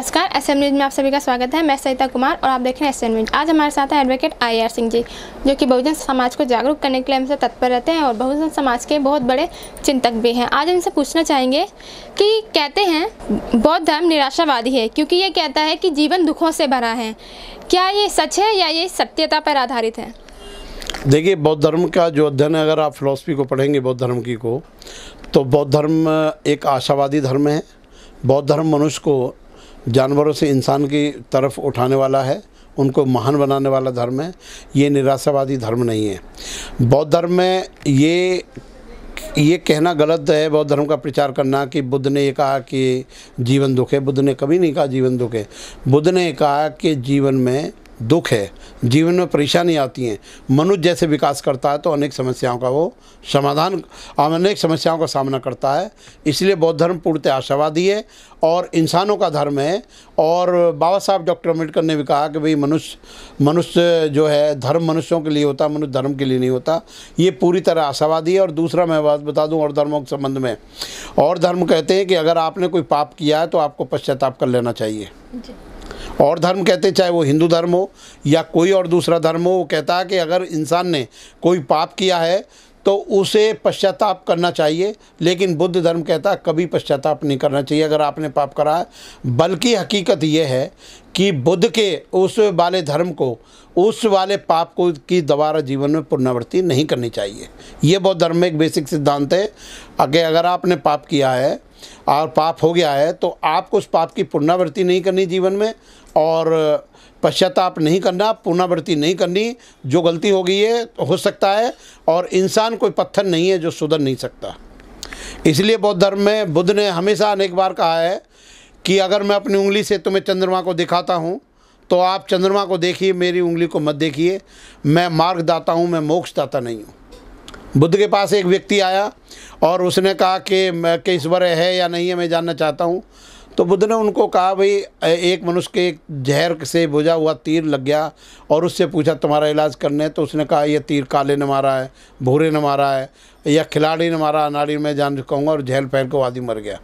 नमस्कार S M news में आप सभी का स्वागत है मैं सविता कुमार और आप देख रहे हैं एस एम न्यूज़ आज हमारे साथ है advocate I R Singh ji जो कि बहुजन समाज को जागरूक करने के लिए हमसे तत्पर रहते हैं और बहुजन समाज के बहुत बड़े चिंतक भी हैं आज इनसे पूछना चाहेंगे कि कहते हैं बौद्ध धर्म निराशावादी है क्योंकि ये कहता है कि जीवन दुखों से भरा है क्या ये सच है या ये सत्यता पर आधारित है देखिए बौद्ध धर्म का जो अध्ययन है अगर आप फिलोसफी को पढ़ेंगे बौद्ध धर्म की को तो बौद्ध धर्म एक आशावादी धर्म है बौद्ध धर्म मनुष्य को जानवरों से इंसान की तरफ उठाने वाला है उनको महान बनाने वाला धर्म है ये निराशावादी धर्म नहीं है बौद्ध धर्म में ये ये कहना गलत है बौद्ध धर्म का प्रचार करना कि बुद्ध ने ये कहा कि जीवन दुख है बुद्ध ने कभी नहीं कहा जीवन दुख है बुद्ध ने कहा कि जीवन में दुख है जीवन में परेशानी आती हैं मनुष्य जैसे विकास करता है तो अनेक समस्याओं का वो समाधान अनेक समस्याओं का सामना करता है इसलिए बौद्ध धर्म पूर्णतः आशावादी है और इंसानों का धर्म है और बाबा साहब डॉक्टर अम्बेडकर ने भी कहा कि भाई मनुष्य मनुष्य जो है धर्म मनुष्यों के लिए होता है मनुष्य धर्म के लिए नहीं होता ये पूरी तरह आशावादी है और दूसरा मैं बात बता दूँ और धर्मों के संबंध में और धर्म कहते हैं कि अगर आपने कोई पाप किया है तो आपको पश्चाताप कर लेना चाहिए और धर्म कहते चाहे वो हिंदू धर्म हो या कोई और दूसरा धर्म हो वो कहता है कि अगर इंसान ने कोई पाप किया है तो उसे पश्चाताप करना चाहिए लेकिन बुद्ध धर्म कहता है कभी पश्चाताप नहीं करना चाहिए अगर आपने पाप करा है बल्कि हकीकत यह है कि बुद्ध के उस वाले धर्म को उस वाले पाप को की दोबारा जीवन में पुनरावृत्ति नहीं करनी चाहिए ये बौद्ध धर्म में एक बेसिक सिद्धांत है अगर अगर आपने पाप किया है और पाप हो गया है तो आपको उस पाप की पुनरावृत्ति नहीं करनी जीवन में और पश्चाताप नहीं करना पुनरावृत्ति नहीं करनी जो गलती हो गई है तो हो सकता है और इंसान कोई पत्थर नहीं है जो सुधर नहीं सकता इसलिए बौद्ध धर्म में बुद्ध ने हमेशा अनेक बार कहा है कि अगर मैं अपनी उंगली से तुम्हें चंद्रमा को दिखाता हूँ तो आप चंद्रमा को देखिए मेरी उंगली को मत देखिए मैं मार्गदाता हूँ मैं मोक्षदाता नहीं हूँ बुद्ध के पास एक व्यक्ति आया और उसने कहा कि मैं केश्वर है या नहीं है मैं जानना चाहता हूँ तो बुद्ध ने उनको कहा भाई एक मनुष्य के एक जहर से बुझा हुआ तीर लग गया और उससे पूछा तुम्हारा इलाज करने तो उसने कहा यह तीर काले ने मारा है भूरे ने मारा है या खिलाड़ी ने मारा अनाड़ी में जान कहूँगा और झेल फैल को आदि मर गया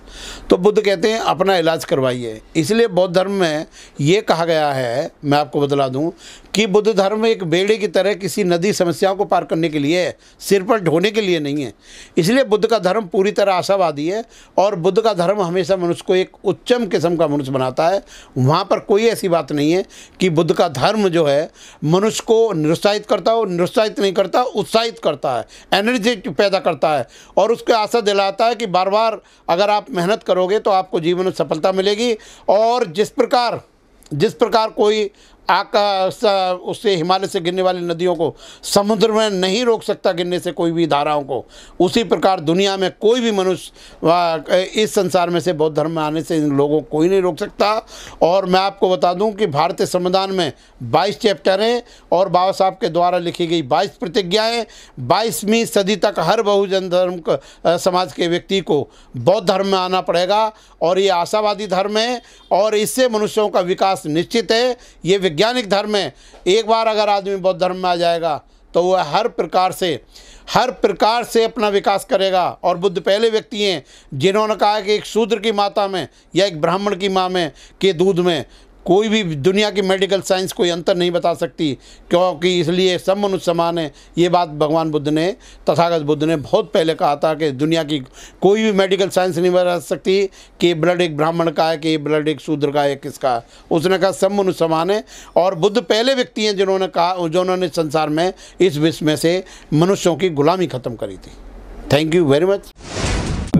तो बुद्ध कहते हैं अपना इलाज करवाइए इसलिए बौद्ध धर्म में ये कहा गया है मैं आपको बतला दूँ कि बुद्ध धर्म एक बेड़े की तरह किसी नदी समस्याओं को पार करने के लिए सिर पर ढोने के लिए नहीं है इसलिए बुद्ध का धर्म पूरी तरह आशावादी है और बुद्ध का धर्म हमेशा मनुष्य को एक उच्च उच्चम किस्म का मनुष्य बनाता है वहाँ पर कोई ऐसी बात नहीं है कि बुद्ध का धर्म जो है मनुष्य को निरुत्साहित करता है और निरुत्साहित नहीं करता उत्साहित करता है एनर्जी पैदा करता है और उसके आशा दिलाता है कि बार बार अगर आप मेहनत करोगे तो आपको जीवन में सफलता मिलेगी और जिस प्रकार जिस प्रकार कोई आका उससे हिमालय से गिरने वाली नदियों को समुद्र में नहीं रोक सकता गिरने से कोई भी धाराओं को उसी प्रकार दुनिया में कोई भी मनुष्य इस संसार में से बौद्ध धर्म में आने से इन लोगों को कोई नहीं रोक सकता और मैं आपको बता दूं कि भारतीय संविधान में 22 चैप्टर हैं और बाबा साहब के द्वारा लिखी गई बाईस प्रतिज्ञाएँ बाईसवीं सदी तक हर बहुजन धर्म समाज के व्यक्ति को बौद्ध धर्म में आना पड़ेगा और ये आशावादी धर्म है और इससे मनुष्यों का विकास निश्चित है ये वैज्ञानिक धर्म है एक बार अगर आदमी बौद्ध धर्म में आ जाएगा तो वह हर प्रकार से हर प्रकार से अपना विकास करेगा और बुद्ध पहले व्यक्ति हैं जिन्होंने कहा कि एक शूद्र की माता में या एक ब्राह्मण की माँ में के दूध में कोई भी दुनिया की मेडिकल साइंस कोई अंतर नहीं बता सकती क्योंकि इसलिए सब मनुष्य समान है ये बात भगवान बुद्ध ने तथागत बुद्ध ने बहुत पहले कहा था कि दुनिया की कोई भी मेडिकल साइंस नहीं बता सकती कि ब्लड एक ब्राह्मण का है कि ब्लड एक शूद्र का है किसका है उसने कहा सब मनुष्य समान है और बुद्ध पहले व्यक्ति हैं जिन्होंने कहा जिन्होंने संसार में इस विश्व में से मनुष्यों की गुलामी ख़त्म करी थी थैंक यू वेरी मच